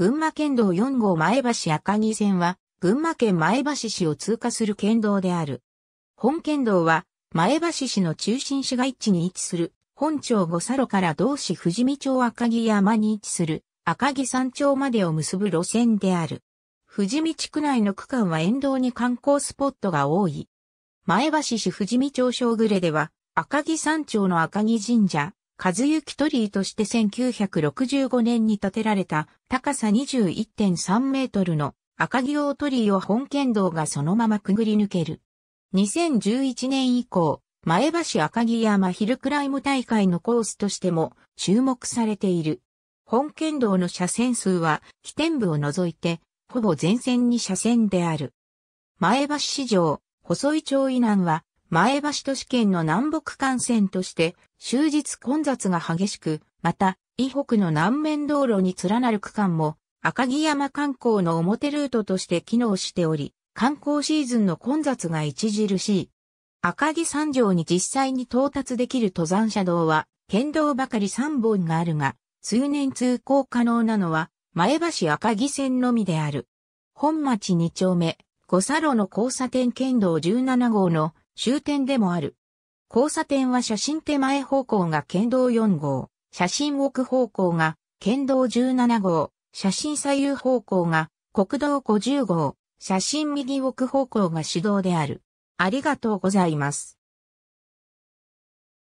群馬県道4号前橋赤城線は、群馬県前橋市を通過する県道である。本県道は、前橋市の中心市街地に位置する、本町五佐路から同市富士見町赤城山に位置する、赤城山頂までを結ぶ路線である。富士見地区内の区間は沿道に観光スポットが多い。前橋市富士見町小暮では、赤城山頂の赤城神社、和幸鳥居として1965年に建てられた高さ21.3メートルの赤城大鳥居を本県道がそのままくぐり抜ける。2011年以降、前橋赤城山ヒルクライム大会のコースとしても注目されている。本県道の車線数は起点部を除いてほぼ全線に車線である。前橋市場、細井町以南は前橋都市圏の南北幹線として終日混雑が激しく、また、伊北の南面道路に連なる区間も赤城山観光の表ルートとして機能しており、観光シーズンの混雑が著しい。赤城山上に実際に到達できる登山車道は、県道ばかり3本があるが、通年通行可能なのは、前橋赤城線のみである。本町2丁目、五佐路の交差点県道17号の終点でもある。交差点は写真手前方向が県道4号、写真奥方向が県道17号、写真左右方向が国道50号、写真右奥方向が指導である。ありがとうございます。